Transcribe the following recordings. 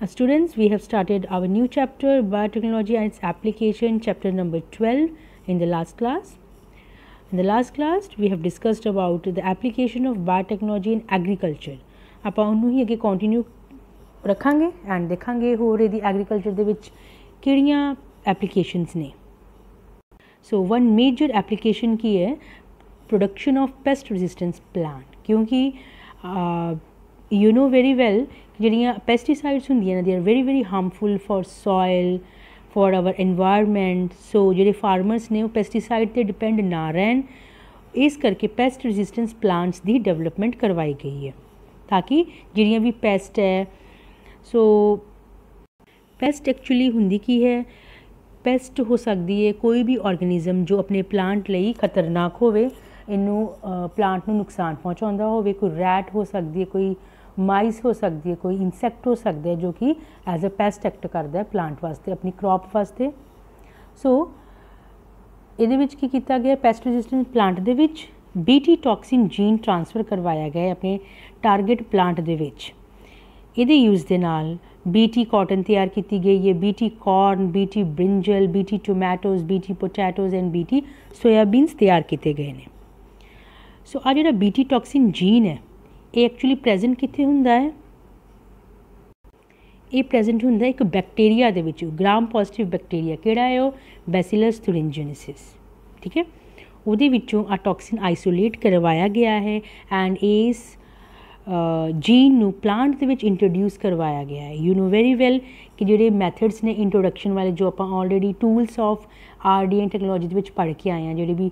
Uh, students, we have started our new chapter biotechnology and its application chapter number 12 in the last class. In the last class, we have discussed about the application of biotechnology in agriculture. ਆਪਾਂ ਉਹਨੂੰ ਹੀ ਅੱਗੇ continue ਰੱਖਾਂਗੇ and ਦੇਖਾਂਗੇ ਹੋਰ ਇਹਦੀ agriculture ਦੇ ਵਿੱਚ ਕਿਹੜੀਆਂ ਐਪਲੀਕੇਸ਼ਨਸ ਨੇ ਸੋ ਵਨ ਮੇਜਰ ਐਪਲੀਕੇਸ਼ਨ ਕੀ ਹੈ production of pest resistance plant ਕਿਉਂਕਿ ਯੂ نو ਜਿਹੜੀਆਂ ਪੈਸਟੀਸਾਈਡਸ ਹੁੰਦੀਆਂ ਨੇ they are very very harmful for soil for our environment so ਜਿਹੜੇ ਫਾਰਮਰਸ ਨੇ ਉਹ ਪੈਸਟੀਸਾਈਡ ਤੇ ਡਿਪੈਂਡ ਨਾ ਰਹਿਣ ਇਸ ਕਰਕੇ ਪੈਸਟ ਰੈਜ਼ਿਸਟੈਂਸ ਪਲਾਂਟਸ ਦੀ ਡਿਵੈਲਪਮੈਂਟ ਕਰਵਾਈ ਗਈ ਹੈ ਤਾਂ ਕਿ ਜਿਹੜੀਆਂ ਵੀ ਪੈਸਟ ਹੈ ਸੋ ਪੈਸਟ ਐਕਚੁਅਲੀ ਹੁੰਦੀ ਕੀ ਹੈ ਪੈਸਟ ਹੋ ਸਕਦੀ ਹੈ ਕੋਈ ਵੀ ਆਰਗੇਨਿਜ਼ਮ ਜੋ ਆਪਣੇ ਪਲਾਂਟ ਲਈ ਖਤਰਨਾਕ ਹੋਵੇ ਇਹਨੂੰ ਪਲਾਂਟ ਨੂੰ ਨੁਕਸਾਨ ਪਹੁੰਚਾਉਂਦਾ ਹੋਵੇ ਕੋਈ ਰੈਟ ਹੋ ਸਕਦੀ ਹੈ ਕੋਈ ਮਾਈਸ ਹੋ ਸਕਦੀ ਹੈ ਕੋਈ ਇਨਸੈਕਟ ਹੋ ਸਕਦਾ ਹੈ ਜੋ ਕਿ ਐਜ਼ ਅ ਪੈਸਟ ਐਕਟ ਕਰਦਾ ਹੈ ਪਲਾਂਟ ਵਾਸਤੇ ਆਪਣੀ ਕ੍ਰੌਪ ਵਾਸਤੇ ਸੋ ਇਹਦੇ ਵਿੱਚ ਕੀ ਕੀਤਾ ਗਿਆ ਪੈਸਟ ਰੈਜ਼ਿਸਟੈਂਸ ਪਲਾਂਟ ਦੇ ਵਿੱਚ ਬੀਟੀ ਟੌਕਸਿਨ ਜੀਨ ਟ੍ਰਾਂਸਫਰ ਕਰਵਾਇਆ ਗਿਆ ਆਪਣੇ ਟਾਰਗੇਟ ਪਲਾਂਟ ਦੇ ਵਿੱਚ ਇਹਦੇ ਯੂਜ਼ ਦੇ ਨਾਲ ਬੀਟੀ ਕਾਟਨ ਤਿਆਰ ਕੀਤੀ ਗਈ ਹੈ BT corn BT brinjal BT tomatoes BT potatoes and BT soybeans ਤਿਆਰ ਕੀਤੇ ਗਏ ਨੇ ਸੋ ਆ ਜਿਹੜਾ ਬੀਟੀ ਟੌਕਸਿਨ ਜੀਨ ਹੈ ਇਹ ਐਕਚੁਅਲੀ ਪ੍ਰੈਜ਼ੈਂਟ ਕਿੱਥੇ ਹੁੰਦਾ ਹੈ ਇਹ ਪ੍ਰੈਜ਼ੈਂਟ ਹੁੰਦਾ ਇੱਕ ਬੈਕਟੀਰੀਆ ਦੇ ਵਿੱਚ ਗ੍ਰਾਮ ਪੋਜ਼ਿਟਿਵ ਬੈਕਟੀਰੀਆ ਕਿਹੜਾ ਹੈ ਉਹ ਬੈਸਿਲਸ ਥੁਰਿੰਜੇਨਿਸਿਸ ਠੀਕ ਹੈ ਉਹਦੇ ਵਿੱਚੋਂ ਆ ਟੌਕਸਿਨ ਆਈਸੋਲੇਟ ਕਰਵਾਇਆ ਗਿਆ ਹੈ ਐਂਡ ਇਸ ਜੀਨ ਨੂੰ ਪਲਾਂਟ ਦੇ ਵਿੱਚ ਇੰਟਰੋਡਿਊਸ ਕਰਵਾਇਆ ਗਿਆ ਹੈ ਯੂ نو ਵੈਰੀ ਵੈਲ ਕਿ ਜਿਹੜੇ ਮੈਥਡਸ ਨੇ ਇੰਟਰੋਡਕਸ਼ਨ ਵਾਲੇ ਜੋ ਆਪਾਂ already tools of rDNA technology ਦੇ ਵਿੱਚ ਪੜ੍ਹ ਕੇ ਆਏ ਆ ਜਿਹੜੇ ਵੀ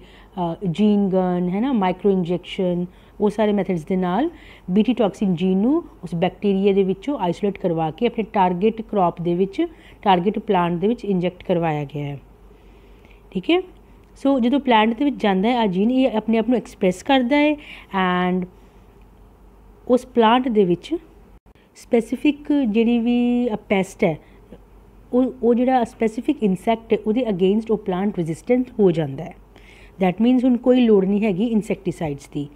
ਜੀਨ ਗਨ ਹੈ ਨਾ ਮਾਈਕਰੋ ਇੰਜੈਕਸ਼ਨ ਉਹ ਸਾਰੇ ਮੈਥਡਸ ਦੇ ਨਾਲ ਬੀਟੀ ਟੌਕਸਿਨ ਜੀਨ ਨੂੰ ਉਸ ਬੈਕਟੀਰੀਆ ਦੇ ਵਿੱਚੋਂ ਆਈਸੋਲੇਟ ਕਰਵਾ ਕੇ ਆਪਣੇ ਟਾਰਗੇਟ ਕ੍ਰੌਪ ਦੇ ਵਿੱਚ ਟਾਰਗੇਟ ਪਲਾਂਟ ਦੇ ਵਿੱਚ ਇੰਜੈਕਟ ਕਰਵਾਇਆ ਗਿਆ ਹੈ ਠੀਕ ਹੈ ਸੋ ਜਦੋਂ ਪਲਾਂਟ ਦੇ ਵਿੱਚ ਜਾਂਦਾ ਹੈ ਆ ਜੀਨ ਇਹ ਆਪਣੇ ਆਪ ਨੂੰ ਐਕਸਪ੍ਰੈਸ ਕਰਦਾ ਹੈ ਐਂਡ ਉਸ ਪਲਾਂਟ ਦੇ ਵਿੱਚ ਸਪੈਸੀਫਿਕ ਜਿਹੜੀ ਵੀ ਪੈਸਟ ਹੈ ਉਹ ਉਹ ਜਿਹੜਾ ਸਪੈਸੀਫਿਕ ਇਨਸੈਕਟ ਹੈ ਉਹਦੇ ਅਗੇਂਸਟ ਉਹ ਪਲਾਂਟ ਰੈਜ਼ਿਸਟੈਂਟ ਹੋ ਜਾਂਦਾ ਹੈ ਥੈਟ ਮੀਨਸ ਹੁਣ ਕੋਈ ਲੋੜ ਨਹੀਂ ਹੈਗੀ ਇਨਸੈਕਟੀਸਾਈਡਸ ਦੀ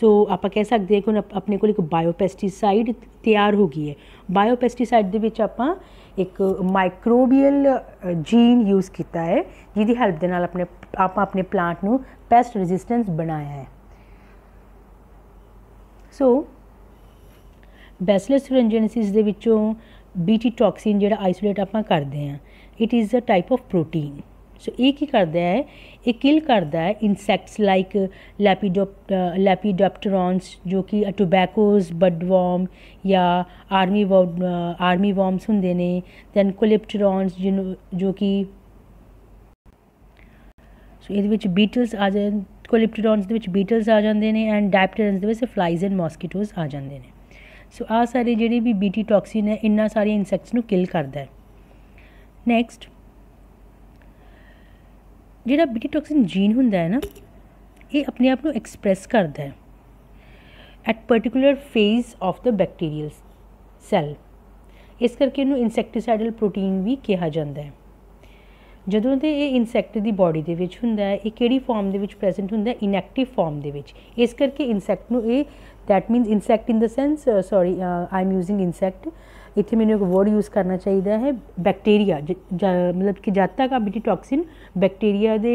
ਸੋ ਆਪਾਂ ਕਹਿ ਸਕਦੇ ਹਾਂ ਕਿ ਹੁਣ ਆਪਣੇ ਕੋਲ ਇੱਕ ਬਾਇਓਪੈਸਟੀਸਾਈਡ ਤਿਆਰ ਹੋ ਗਈ ਹੈ ਬਾਇਓਪੈਸਟੀਸਾਈਡ ਦੇ ਵਿੱਚ ਆਪਾਂ ਇੱਕ ਮਾਈਕਰੋਬੀਅਲ ਜੀਨ ਯੂਜ਼ ਕੀਤਾ ਹੈ ਜਿਹਦੀ ਹੈਲਪ ਦੇ ਨਾਲ ਆਪਣੇ ਆਪਾਂ ਆਪਣੇ ਪਲਾਂਟ ਨੂੰ ਪੈਸਟ ਰੈਜ਼ਿਸਟੈਂਸ ਬਣਾਇਆ ਹੈ ਸੋ ਬੈਸਲਸ ਰੰਜਨਸਿਸ ਦੇ ਵਿੱਚੋਂ ਬੀਟੀ ਟੌਕਸਿਨ ਜਿਹੜਾ ਆਈਸੋਲੇਟ ਆਪਾਂ ਕਰਦੇ ਆ it is a type of protein so ਇਹ ਕੀ ਕਰਦਾ ਹੈ ਇਹ ਕਿਲ ਕਰਦਾ ਹੈ ਇਨਸੈਕਟਸ ਲਾਈਕ ਲੈਪੀਡੋ ਲੈਪੀਡੋਪਟਰੋਨਸ ਜੋ ਕਿ ਟੋਬੈਕੋਸ ਬਡਵਾਰਮ ਜਾਂ ਆਰਮੀ ਆਰਮੀ ਵਾਰਮਸ ਹੁੰਦੇ ਨੇ ਦੈਨ ਕੋਲਿਪਟਰੋਨਸ ਜੋ ਕਿ ਸੋ ਇਹਦੇ ਵਿੱਚ ਬੀਟਲਸ ਆ ਜਾਂਦੇ ਕੋਲਿਪਟਰੋਨਸ ਦੇ ਵਿੱਚ ਬੀਟਲਸ ਆ ਜਾਂਦੇ ਨੇ ਐਂਡ ਡਾਇਪਟਰਨਸ ਦੇ ਵਿੱਚ ਫਲਾਈਜ਼ ਐਂਡ ਮੋਸਕੀਟੋਸ ਆ ਜਾਂਦੇ ਨੇ ਸੋ ਆ ਸਾਰੇ ਜਿਹੜੇ ਵੀ ਬੀਟੀ ਟੌਕਸਿਨ ਹੈ ਇੰਨਾ ਸਾਰੇ ਇਨਸੈਕਟਸ ਨੂੰ ਕਿਲ ਕਰਦਾ ਹੈ ਨੈਕਸਟ ਜਿਹੜਾ ਬੀਟੀ ਟੌਕਸਿਨ ਜੀਨ ਹੁੰਦਾ ਹੈ ਨਾ ਇਹ ਆਪਣੇ ਆਪ ਨੂੰ ਐਕਸਪ੍ਰੈਸ ਕਰਦਾ ਹੈ at particular phase of the bacterial cell ਇਸ ਕਰਕੇ ਇਹਨੂੰ ਇਨਸੈਕਟੀਸਾਈਡਲ ਪ੍ਰੋਟੀਨ ਵੀ ਕਿਹਾ ਜਾਂਦਾ ਹੈ ਜਦੋਂ ਤੇ ਇਹ ਇਨਸੈਕਟ ਦੀ ਬਾਡੀ ਦੇ ਵਿੱਚ ਹੁੰਦਾ ਹੈ ਇਹ ਕਿਹੜੀ ਫਾਰਮ ਦੇ ਵਿੱਚ ਪ੍ਰੈਜ਼ੈਂਟ ਹੁੰਦਾ ਹੈ ਇਨੈਕਟਿਵ ਫਾਰਮ ਦੇ ਵਿੱਚ ਇਸ ਕਰਕੇ ਇਨਸੈਕਟ ਨੂੰ ਇਹ that means insect in the sense sorry I am using insect ਇੱਥੇ ਮੈਨੂੰ ਇੱਕ ਵਰਡ ਯੂਜ਼ ਕਰਨਾ ਚਾਹੀਦਾ ਹੈ ਬੈਕਟੀਰੀਆ ਮਤਲਬ ਕਿ ਜਦ ਤੱਕ ਆ ਟੌਕਸਿਨ ਬੈਕਟੀਰੀਆ ਦੇ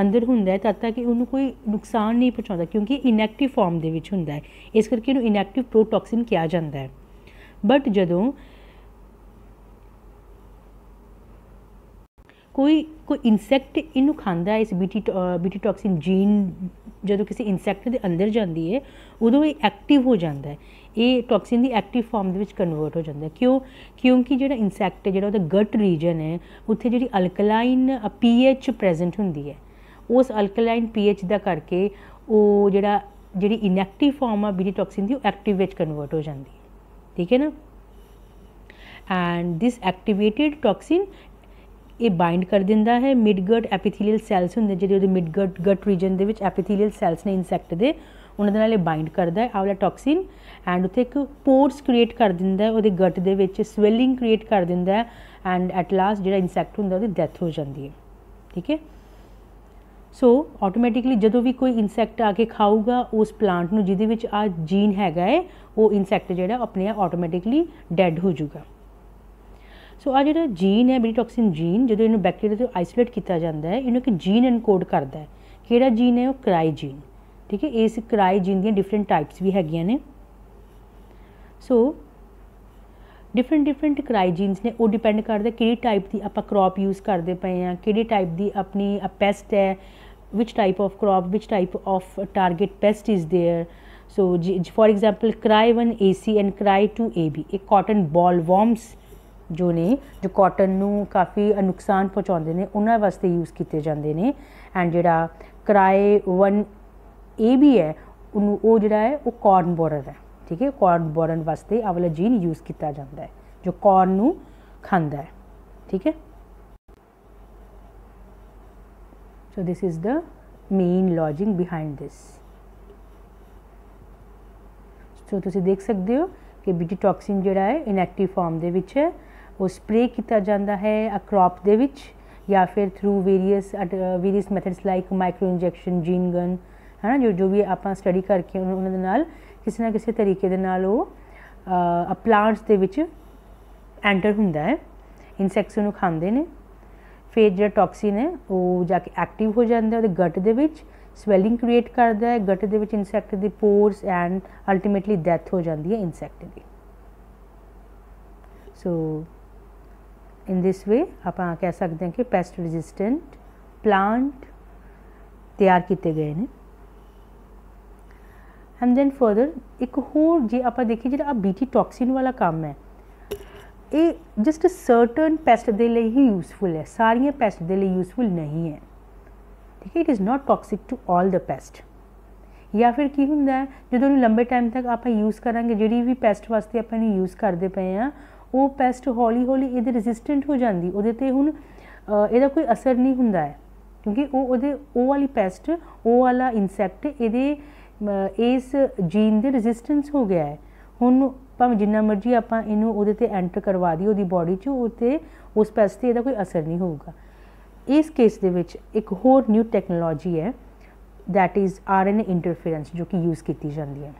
ਅੰਦਰ ਹੁੰਦਾ ਹੈ ਤਦ ਤੱਕ ਉਹਨੂੰ ਕੋਈ ਨੁਕਸਾਨ ਨਹੀਂ ਪਹੁੰਚਾਉਂਦਾ ਕਿਉਂਕਿ ਇਨੈਕਟਿਵ ਫਾਰਮ ਦੇ ਵਿੱਚ ਹੁੰਦਾ ਹੈ ਇਸ ਕਰਕੇ ਇਹਨੂੰ ਇਨੈਕਟਿਵ ਪ੍ਰੋਟੌਕਸਿਨ ਕਿਹਾ ਜਾਂਦਾ ਹੈ ਬਟ ਜਦੋਂ ਕੋਈ ਕੋਈ ਇਨਸੈਕਟ ਇਹਨੂੰ ਖਾਂਦਾ ਹੈ ਇਸ ਬੀਟੀ ਬੀਟੀ ਟੌਕਸਿਨ ਜੀਨ ਜਦੋਂ ਕਿਸੇ ਇਨਸੈਕਟ ਦੇ ਅੰਦਰ ਜਾਂਦੀ ਹੈ ਉਦੋਂ ਇਹ ਐਕਟਿਵ ਹੋ ਜਾਂਦਾ ਹੈ ਇਹ ਟੌਕਸਿਨ ਦੀ ਐਕਟਿਵ ਫਾਰਮ ਦੇ ਵਿੱਚ ਕਨਵਰਟ ਹੋ ਜਾਂਦਾ ਕਿਉਂ ਕਿਉਂਕਿ ਜਿਹੜਾ ਇਨਸੈਕਟ ਹੈ ਜਿਹੜਾ ਉਹਦਾ ਗਟ ਰੀਜਨ ਹੈ ਉੱਥੇ ਜਿਹੜੀ ਅਲਕਲਾਈਨ ਪੀਐਚ ਪ੍ਰੈਜ਼ੈਂਟ ਹੁੰਦੀ ਹੈ ਉਸ ਅਲਕਲਾਈਨ ਪੀਐਚ ਦਾ ਕਰਕੇ ਉਹ ਜਿਹੜਾ ਜਿਹੜੀ ਇਨਐਕਟਿਵ ਫਾਰਮ ਆ ਬੀਟੀ ਟੌਕਸਿਨ ਦੀ ਉਹ ਐਕਟਿਵ ਵਿੱਚ ਕਨਵਰਟ ਹੋ ਜਾਂਦੀ ਹੈ ਠੀਕ ਹੈ ਨਾ and this activated toxin ਇਹ ਬਾਈਂਡ ਕਰ ਦਿੰਦਾ ਹੈ ਮਿਡਗਟ ਐਪੀਥੀਲੀਅਲ ਸੈਲਸ ਹੁੰਦੇ ਜਿਹੜੇ ਉਹਦੇ ਮਿਡਗਟ ਗਟ ਰੀਜਨ ਦੇ ਵਿੱਚ ਐਪੀਥੀਲੀਅਲ ਸੈਲਸ ਨੇ ਇਨਸੈਕਟ ਦੇ ਉਹਨਾਂ ਦੇ ਨਾਲ ਇਹ ਬਾਈਂਡ ਕਰਦਾ ਹੈ ਆਵਲਾ ਟੌਕਸਿਨ ਐਂਡ ਉਥੇ ਇੱਕ ਪੋਰਸ ਕ੍ਰੀਏਟ ਕਰ ਦਿੰਦਾ ਹੈ ਉਹਦੇ ਗਟ ਦੇ ਵਿੱਚ ਸਵੈਲਿੰਗ ਕ੍ਰੀਏਟ ਕਰ ਦਿੰਦਾ ਹੈ ਐਂਡ ਐਟ ਲਾਸਟ ਜਿਹੜਾ ਇਨਸੈਕਟ ਹੁੰਦਾ ਉਹਦੀ ਡੈਥ ਹੋ ਜਾਂਦੀ ਹੈ ਠੀਕ ਹੈ ਸੋ ਆਟੋਮੈਟਿਕਲੀ ਜਦੋਂ ਵੀ ਕੋਈ ਇਨਸੈਕਟ ਆ ਕੇ ਖਾਊਗਾ ਉਸ ਪਲਾਂਟ ਨੂੰ ਜਿਹਦੇ ਵਿੱਚ ਆ ਜੀਨ ਹੈਗਾ ਹੈ ਉਹ ਇਨਸੈਕਟ ਜਿਹੜਾ ਆਪਣੇ ਆਟੋਮੈਟਿਕਲੀ ਡੈੱਡ ਹੋ ਜਾਊਗਾ ਸੋ ਆ ਜਿਹੜਾ ਜੀਨ ਹੈ ਬੀਟੋਕਸਿਨ ਜੀਨ ਜਦੋਂ ਇਹਨੂੰ ਬੈਕਟੀਰੀਆ ਤੋਂ ਆਈਸੋਲੇਟ ਕੀਤਾ ਜਾਂਦਾ ਹੈ ਇਹਨੂੰ ਇੱਕ ਜੀਨ ਐਨਕੋਡ ਕਰਦਾ ਹੈ ਕਿਹੜਾ ਜੀਨ ਹੈ ਉਹ ਕ੍ਰਾਈ ਜੀਨ ਠੀਕ ਹੈ ਇਸ ਕ੍ਰਾਈ ਜੀਨ ਦੀਆਂ ਡਿਫਰੈਂਟ ਟਾਈਪਸ ਵੀ ਹੈਗੀਆਂ ਨੇ ਸੋ ਡਿਫਰੈਂਟ ਡਿਫਰੈਂਟ ਜੀਨਸ ਨੇ ਉਹ ਡਿਪੈਂਡ ਕਰਦਾ ਕਿਹੜੀ ਟਾਈਪ ਦੀ ਆਪਾਂ ਕ੍ਰੌਪ ਯੂਜ਼ ਕਰਦੇ ਪਏ ਆ ਕਿਹੜੀ ਟਾਈਪ ਦੀ ਆਪਣੀ ਪੈਸਟ ਹੈ which type of crop which type of target pest is there so for example cry 1 AC and cry 2 AB, ਇੱਕ ਕਾਟਨ ਬਾਲ worms ਜੋ ਨੇ ਜੋ ਕਾਟਨ ਨੂੰ ਕਾਫੀ ਨੁਕਸਾਨ ਪਹੁੰਚਾਉਂਦੇ ਨੇ ਉਹਨਾਂ ਵਾਸਤੇ ਯੂਜ਼ ਕੀਤੇ ਜਾਂਦੇ ਨੇ ਐਂਡ ਜਿਹੜਾ ਕਰਾਏ 1 ਏ ਵੀ ਹੈ ਉਹਨੂੰ ਉਹ ਜਿਹੜਾ ਹੈ ਉਹ ਕਾਰਨ ਬੋਰਨ ਹੈ ਠੀਕ ਹੈ ਕਾਰਨ ਬੋਰਨ ਵਾਸਤੇ ਆਵਲਾ ਵਾਲਾ ਜੀਨ ਯੂਜ਼ ਕੀਤਾ ਜਾਂਦਾ ਹੈ ਜੋ ਕਾਰਨ ਨੂੰ ਖਾਂਦਾ ਹੈ ਠੀਕ ਹੈ so this is the main lodging behind this so ਤੁਸੀਂ ਦੇਖ ਸਕਦੇ ਹੋ ਕਿ ਬੀਟੀ ਟੌਕਸਿਨ ਜਿਹੜਾ ਹੈ ਇਨਐਕਟਿਵ ਫਾਰਮ ਦੇ ਵਿੱਚ ਹੈ ਉਹ ਸਪਰੇ ਕੀਤਾ ਜਾਂਦਾ ਹੈ ਅ ਕ੍ਰੌਪ ਦੇ ਵਿੱਚ ਜਾਂ ਫਿਰ through various various methods like micro injection gene gun ਹੈ ਨਾ ਜੋ ਜੋ ਵੀ ਆਪਾਂ ਸਟੱਡੀ ਕਰਕੇ ਉਹਨਾਂ ਦੇ ਨਾਲ ਕਿਸੇ ਨਾ ਕਿਸੇ ਤਰੀਕੇ ਦੇ ਨਾਲ ਉਹ ਪਲਾਂਟਸ ਦੇ ਵਿੱਚ ਐਂਟਰ ਹੁੰਦਾ ਹੈ ਇਨਸੈਕਟਸ ਨੂੰ ਖਾਂਦੇ ਨੇ ਫੇਰ ਜਿਹੜਾ ਟੌਕਸਿਨ ਹੈ ਉਹ ਜਾ ਕੇ ਐਕਟਿਵ ਹੋ ਜਾਂਦਾ ਹੈ ਉਹਦੇ ਗਟ ਦੇ ਵਿੱਚ ਸਵੈਲਿੰਗ ਕ੍ਰੀਏਟ ਕਰਦਾ ਹੈ ਗਟ ਦੇ ਵਿੱਚ ਇਨਸੈਕਟ ਦੀ ਪੋਰਸ ਐਂਡ ਅਲਟੀਮੇਟਲੀ ਡੈਥ ਹੋ ਜਾਂਦੀ ਹੈ insect the so in this way ਆਪਾਂ ਕਹਿ ਸਕਦੇ ਹਾਂ ਕਿ ਪੈਸਟ ਰੈਜ਼ਿਸਟੈਂਟ ਪਲਾਂਟ ਤਿਆਰ ਕੀਤੇ ਗਏ ਨੇ ਐਂਡ ਦੈਨ ਫਰਦਰ ਇੱਕ ਹੋਰ ਜੇ ਆਪਾਂ ਦੇਖੀ ਜਿਹੜਾ ਆ ਬੀਟੀ ਟੌਕਸਿਨ ਵਾਲਾ ਕੰਮ ਹੈ ਇਹ ਜਸਟ ਅ ਸਰਟਨ ਪੈਸਟ ਦੇ ਲਈ ਹੀ ਯੂਸਫੁਲ ਹੈ ਸਾਰੀਆਂ ਪੈਸਟ ਦੇ ਲਈ ਯੂਸਫੁਲ ਨਹੀਂ ਹੈ ਠੀਕ ਹੈ it is not toxic to all the pest ਜਾਂ ਫਿਰ ਕੀ ਹੁੰਦਾ ਹੈ ਜਦੋਂ ਨੂੰ ਲੰਬੇ ਟਾਈਮ ਤੱਕ ਆਪਾਂ ਯੂਜ਼ ਕਰਾਂਗੇ ਜਿਹੜੀ ਵੀ ਪੈਸਟ ਵਾਸਤੇ ਆਪਾਂ ਇਹਨੂੰ ਯੂਜ਼ ਕਰਦੇ ਪਏ ਆ ਉਹ ਪੈਸਟ ਹੌਲੀ ਹੌਲੀ ਇਹਦੇ ਰੈਜ਼ਿਸਟੈਂਟ ਹੋ ਜਾਂਦੀ ਉਹਦੇ ਤੇ ਹੁਣ ਇਹਦਾ ਕੋਈ ਅਸਰ ਨਹੀਂ ਹੁੰਦਾ ਹੈ ਕਿਉਂਕਿ ਉਹ ਉਹਦੇ ਉਹ ਵਾਲੀ ਪੈਸਟ ਉਹ ਵਾਲਾ ਇਨਸੈਕਟ ਇਹਦੇ ਇਸ ਜੀਨ ਦੇ ਰੈਜ਼ਿਸਟੈਂਸ ਹੋ ਗਿਆ ਹੈ ਹੁਣ ਭਾਵੇਂ ਜਿੰਨਾ ਮਰਜ਼ੀ ਆਪਾਂ ਇਹਨੂੰ ਉਹਦੇ ਤੇ ਐਂਟਰ ਕਰਵਾ ਦਈਏ ਉਹਦੀ ਬਾਡੀ 'ਚ ਉਤੇ ਉਸ ਪੈਸਟ ਤੇ ਇਹਦਾ ਕੋਈ ਅਸਰ ਨਹੀਂ ਹੋਊਗਾ ਇਸ ਕੇਸ ਦੇ ਵਿੱਚ ਇੱਕ ਹੋਰ ਨਿਊ ਟੈਕਨੋਲੋਜੀ ਹੈ ਥੈਟ ਇਜ਼ ਆਰਐਨਏ ਇੰਟਰਫੀਰੈਂਸ ਜੋ ਕਿ ਯੂਜ਼ ਕੀਤੀ ਜਾਂਦੀ ਹੈ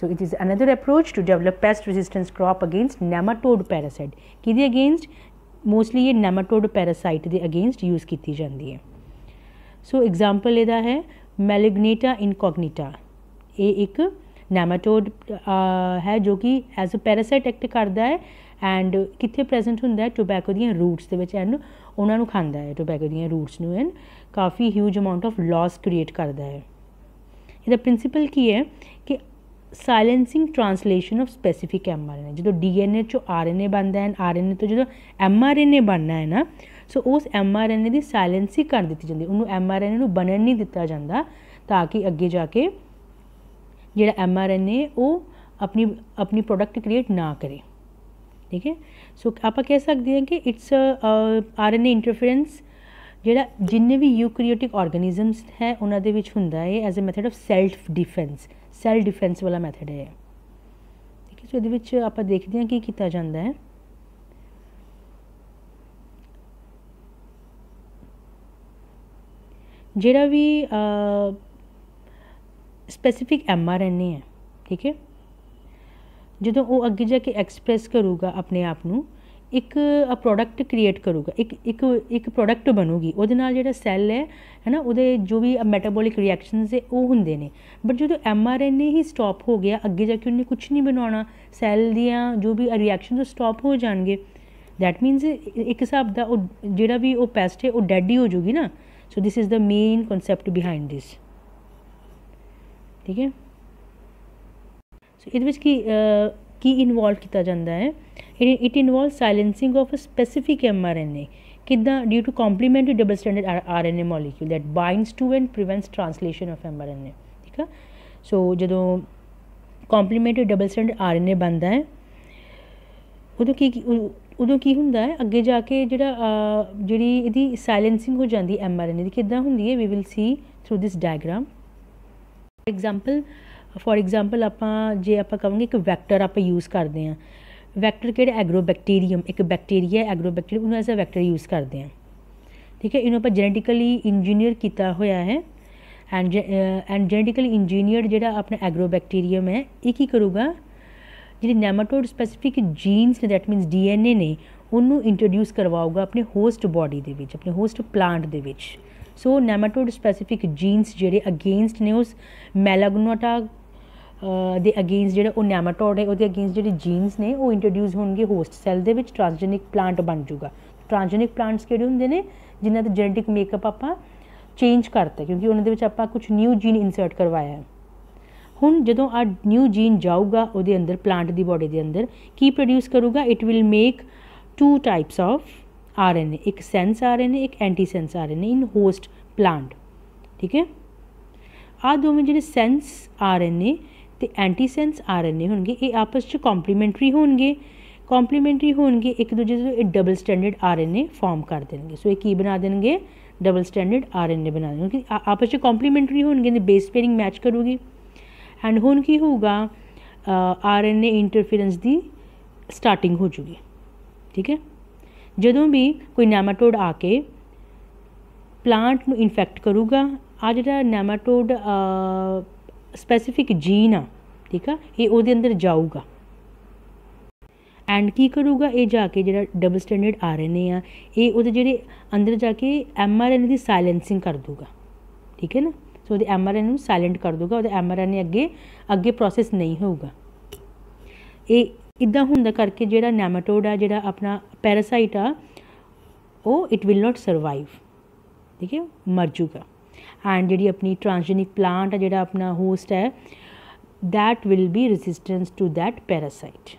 So, it is another approach to develop pest resistance crop against nematode parasite. ਕਿਹਦੇ against? ਮੋਸਟਲੀ ਇਹ ਨੈਮਾਟੋਡ ਪੈਰਾਸਾਈਟ ਦੇ ਅਗੇਂਸਟ ਯੂਜ਼ ਕੀਤੀ ਜਾਂਦੀ ਹੈ ਸੋ ਐਗਜ਼ਾਮਪਲ ਇਹਦਾ ਹੈ ਮੈਲਿਗਨੇਟਾ ਇਨਕੋਗਨੀਟਾ ਇਹ ਇੱਕ ਨੈਮਾਟੋਡ ਹੈ ਜੋ ਕਿ ਐਜ਼ ਅ ਪੈਰਾਸਾਈਟ ਐਕਟ ਕਰਦਾ ਹੈ ਐਂਡ ਕਿੱਥੇ ਪ੍ਰੈਜ਼ੈਂਟ ਹੁੰਦਾ ਹੈ ਟੋਬੈਕੋ ਦੀਆਂ ਰੂਟਸ ਦੇ ਵਿੱਚ ਐਂਡ ਉਹਨਾਂ ਨੂੰ ਖਾਂਦਾ ਹੈ ਟੋਬੈਕੋ ਦੀਆਂ ਰੂਟਸ ਨੂੰ ਐਂਡ ਕਾਫੀ huge amount of loss create ਕਰਦਾ ਹੈ ਇਹਦਾ ਪ੍ਰਿੰਸੀਪਲ ਕੀ ਹੈ ਕਿ silencing translation of specific mRNA ਜਦੋਂ ਡੀਐਨਏ ਚੋਂ ਆਰਐਨਏ ਬਣਦਾ ਹੈ ਆਰਐਨਏ ਤੋਂ ਜਦੋਂ ਐਮਆਰਐਨਏ ਬਣਨਾ ਹੈ ਨਾ ਸੋ ਉਸ ਐਮਆਰਐਨਏ ਦੀ ਸਾਇਲੈਂਸੀ ਕਰ ਦਿੱਤੀ ਜਾਂਦੀ ਉਹਨੂੰ ਐਮਆਰਐਨਏ ਨੂੰ ਬਣਨ ਨਹੀਂ ਦਿੱਤਾ ਜਾਂਦਾ ਤਾਂ ਕਿ ਅੱਗੇ ਜਾ ਕੇ ਜਿਹੜਾ ਐਮਆਰਐਨਏ ਉਹ ਆਪਣੀ ਆਪਣੀ ਪ੍ਰੋਡਕਟ ਕ੍ਰੀਏਟ ਨਾ ਕਰੇ ਠੀਕ ਹੈ ਸੋ ਆਪਾਂ ਕਹਿ ਸਕਦੇ ਹਾਂ ਕਿ ਇਟਸ ਆਰਐਨਏ ਇੰਟਰਫੇਰੈਂਸ ਜਿਹੜਾ ਜਿੰਨੇ ਵੀ ਯੂਕਰੀਓਟਿਕ ਆਰਗੇਨਿਜ਼ਮਸ ਹੈ ਉਹਨਾਂ ਦੇ ਵਿੱਚ ਹੁੰਦਾ ਹੈ as a method of self defence cell defence ਵਾਲਾ ਮੈਥਡ ਹੈ ਠੀਕ ਹੈ ਸੋ ਇਹਦੇ ਵਿੱਚ ਆਪਾਂ ਦੇਖਦੇ ਹਾਂ ਕੀ ਕੀਤਾ ਜਾਂਦਾ ਹੈ ਜਿਹੜਾ ਵੀ ਸਪੈਸੀਫਿਕ ਏ ਹੈ ਠੀਕ ਹੈ ਜਦੋਂ ਉਹ ਅੱਗੇ ਜਾ ਕੇ ਐਕਸਪ੍ਰੈਸ ਕਰੂਗਾ ਆਪਣੇ ਆਪ ਨੂੰ ਇੱਕ ਪ੍ਰੋਡਕਟ ਕ੍ਰੀਏਟ ਕਰੂਗਾ ਇੱਕ ਇੱਕ ਇੱਕ ਪ੍ਰੋਡਕਟ ਬਣੂਗੀ ਉਹਦੇ ਨਾਲ ਜਿਹੜਾ ਸੈੱਲ ਹੈ ਹੈਨਾ ਉਹਦੇ ਜੋ ਵੀ ਮੈਟਾਬੋਲਿਕ ਰਿਐਕਸ਼ਨਸ ਹੈ ਉਹ ਹੁੰਦੇ ਨੇ ਬਟ ਜਦੋਂ ਐਮ ਆਰ ਐਨ ਹੀ ਸਟਾਪ ਹੋ ਗਿਆ ਅੱਗੇ ਜਾ ਕੇ ਉਹਨੇ ਕੁਝ ਨਹੀਂ ਬਣਾਉਣਾ ਸੈੱਲ ਦੀਆਂ ਜੋ ਵੀ ਰਿਐਕਸ਼ਨਸ ਸਟਾਪ ਹੋ ਜਾਣਗੇ ਥੈਟ ਮੀਨਸ ਇੱਕ ਹਿਸਾਬ ਦਾ ਉਹ ਜਿਹੜਾ ਵੀ ਉਹ ਪੈਸਟ ਹੈ ਉਹ ਡੈਡ ਹੀ ਹੋ ਜੂਗੀ ਨਾ so this is the main concept behind this ਠੀਕ ਹੈ ਸੋ ਇਹਦੇ ਵਿੱਚ ਕੀ ਕੀ ਇਨਵੋਲਵ ਕੀਤਾ ਜਾਂਦਾ ਹੈ it involve silencing of a silencing M R N A ਕਿਦਾਂ due to complementary double standard R N A molecule that binds to and prevents translation of M R N A ਠੀਕ ਆ so ਜਦੋਂ complementary double standard R N A ਬਣਦਾ ਹੈ ਉਦੋਂ ਕੀ ਉਦੋਂ ਕੀ ਹੁੰਦਾ ਹੈ ਅੱਗੇ ਜਾ ਕੇ ਜਿਹੜਾ ਜਿਹੜੀ ਇਹਦੀ ਸਾਇਲੈਂਸਿੰਗ ਹੋ ਜਾਂਦੀ ਐਮ ਆਰ ਐਨ ਏ ਦੀ ਕਿਦਾਂ ਹੁੰਦੀ ਹੈ we will see through this diagram example for example ਆਪਾਂ ਜੇ ਆਪਾਂ ਕਹਾਂਗੇ ਇੱਕ ਵੈਕਟਰ ਆਪਾਂ ਯੂਜ਼ ਕਰਦੇ ਆਂ ਵੈਕਟਰ ਕਿਹੜੇ ਐਗਰੋਬੈਕਟੀਰੀਅਮ ਇੱਕ ਬੈਕਟੀਰੀਆ ਐਗਰੋਬੈਕਟੀਰੀਅਮ ਉਹਨੂੰ ਐਸਾ ਵੈਕਟਰ ਯੂਜ਼ ਕਰਦੇ ਆ ਠੀਕ ਹੈ ਇਹਨੂੰ ਆਪਾਂ ਜੈਨੇਟਿਕਲੀ ਇੰਜੀਨੀਅਰ ਕੀਤਾ ਹੋਇਆ ਹੈ ਐਂਡ ਐਂਡ ਜੈਨੇਟਿਕਲੀ ਇੰਜੀਨੀਅਰ ਜਿਹੜਾ ਆਪਣਾ ਐਗਰੋਬੈਕਟੀਰੀਅਮ ਹੈ ਇਹ ਕੀ ਕਰੂਗਾ ਜਿਹੜੇ ਨੈਮਟੋਡ ਸਪੈਸੀਫਿਕ ਜੀਨਸ ਨੇ ਦੈਟ ਮੀਨਸ ਡੀਐਨਏ ਨੇ ਉਹਨੂੰ ਇੰਟਰੋਡਿਊਸ ਕਰਵਾਊਗਾ ਆਪਣੇ ਹੋਸਟ ਬਾਡੀ ਦੇ ਵਿੱਚ ਆਪਣੇ ਹੋਸਟ ਪਲਾਂਟ ਦੇ ਵਿੱਚ ਸੋ ਨੈਮਟੋਡ ਸਪੈਸੀਫਿਕ ਜੀਨਸ ਜਿਹੜੇ ਅਗੇਂਸਟ ਨੇ ਉਸ ਮੈਲਗਨੋਟਾ ਦੇ ਅਗੇਂਸਟ ਜਿਹੜਾ ਉਹ ਨੈਮਾਟੋਡ ਹੈ ਉਹਦੇ ਅਗੇਂਸਟ ਜਿਹੜੇ ਜੀਨਸ ਨੇ ਉਹ ਇੰਟਰੋਡਿਊਸ ਹੋਣਗੇ ਹੋਸਟ ਸੈੱਲ ਦੇ ਵਿੱਚ ਟ੍ਰਾਂਸਜੈਨਿਕ ਪਲਾਂਟ ਬਣ ਜਾਊਗਾ ਟ੍ਰਾਂਸਜੈਨਿਕ ਪਲਾਂਟਸ ਕਿਹੜੇ ਹੁੰਦੇ ਨੇ ਜਿਨ੍ਹਾਂ ਦਾ ਜੈਨੇਟਿਕ ਮੇਕਅਪ ਆਪਾਂ ਚੇਂਜ ਕਰਤਾ ਕਿਉਂਕਿ ਉਹਨਾਂ ਦੇ ਵਿੱਚ ਆਪਾਂ ਕੁਝ ਨਿਊ ਜੀਨ ਇਨਸਰਟ ਕਰਵਾਇਆ ਹੈ ਹੁਣ ਜਦੋਂ ਆ ਨਿਊ ਜੀਨ ਜਾਊਗਾ ਉਹਦੇ ਅੰਦਰ ਪਲਾਂਟ ਦੀ ਬਾਡੀ ਦੇ ਅੰਦਰ ਕੀ ਪ੍ਰੋਡਿਊਸ ਕਰੂਗਾ it will make two types of RNA ਇੱਕ ਸੈਂਸ ਆਰਐਨਏ ਇੱਕ antisense RNA in host plant ਠੀਕ ਹੈ ਆ ਦੋਵੇਂ ਜਿਹੜੇ ਸੈਂਸ ਆਰਐਨਏ ਤੇ ਐਂਟੀਸੈਂਸ ਆਰਐਨਏ ਹੋਣਗੇ ਇਹ ਆਪਸ ਵਿੱਚ ਕੰਪਲੀਮੈਂਟਰੀ ਹੋਣਗੇ ਕੰਪਲੀਮੈਂਟਰੀ ਹੋਣਗੇ ਇੱਕ ਦੂਜੇ ਤੋਂ ਇਹ ਡਬਲ ਸਟੈਂਡਰਡ ਆਰਐਨਏ ਫਾਰਮ ਕਰ ਦੇਣਗੇ ਸੋ ਇਹ ਕੀ ਬਣਾ ਦੇਣਗੇ ਡਬਲ ਸਟੈਂਡਰਡ ਆਰਐਨਏ ਬਣਾ ਦੇਣਗੇ ਆਪਸ ਵਿੱਚ ਕੰਪਲੀਮੈਂਟਰੀ ਹੋਣਗੇ ਨੇ ਬੇਸ ਪੇਅਰਿੰਗ ਮੈਚ ਕਰੂਗੀ ਐਂਡ ਹੁਣ ਕੀ ਹੋਊਗਾ ਆਰਐਨਏ ਇੰਟਰਫੇਰੈਂਸ ਦੀ ਸਟਾਰਟਿੰਗ ਹੋ ਜੂਗੀ ਠੀਕ ਹੈ ਜਦੋਂ ਵੀ ਕੋਈ ਨੈਮਾਟੋਡ ਆ ਕੇ ਪਲਾਂਟ ਨੂੰ ਇਨਫੈਕਟ ਕਰੂਗਾ ਆ ਜਿਹੜਾ ਨੈਮਾਟੋਡ ਸਪੈਸੀਫਿਕ ਜੀਨ ਆ ਠੀਕ ਆ ਇਹ ਉਹਦੇ ਅੰਦਰ ਜਾਊਗਾ ਐਂਡ ਕੀ ਕਰੂਗਾ ਇਹ ਜਾ ਕੇ ਜਿਹੜਾ ਡਬਲ ਸਟੈਂਡਰਡ ਆ ਰਹੇ ਨੇ ਆ ਇਹ ਉਹਦੇ ਜਿਹੜੇ ਅੰਦਰ ਜਾ ਕੇ ਐਮ ਆਰ ਐਨ ਦੀ ਸਾਇਲੈਂਸਿੰਗ ਕਰ ਦੂਗਾ ਠੀਕ ਹੈ ਨਾ ਸੋ ਉਹਦੇ ਐਮ ਆਰ ਐਨ ਨੂੰ ਸਾਇਲੈਂਟ ਕਰ ਦੂਗਾ ਉਹਦੇ ਐਮ ਆਰ ਐਨ ਅੱਗੇ ਅੱਗੇ ਪ੍ਰੋਸੈਸ ਨਹੀਂ ਹੋਊਗਾ ਇਹ ਇਦਾਂ ਹੁੰਦਾ ਕਰਕੇ ਜਿਹੜਾ ਨੈਮਟੋਡ ਆ ਜਿਹੜਾ ਆਪਣਾ ਪੈਰਾਸਾਈਟ ਆ ਉਹ ਇਟ ਵਿਲ ਨਾਟ ਸਰਵਾਈਵ ਠੀਕ ਹੈ ਮਰ ਜੂਗਾ ਐਂਡ ਜਿਹੜੀ ਆਪਣੀ ਟ੍ਰਾਂਜੈਨਿਕ ਪਲਾਂਟ ਹੈ ਜਿਹੜਾ ਆਪਣਾ ਹੋਸਟ ਹੈ that will be resistance to that parasite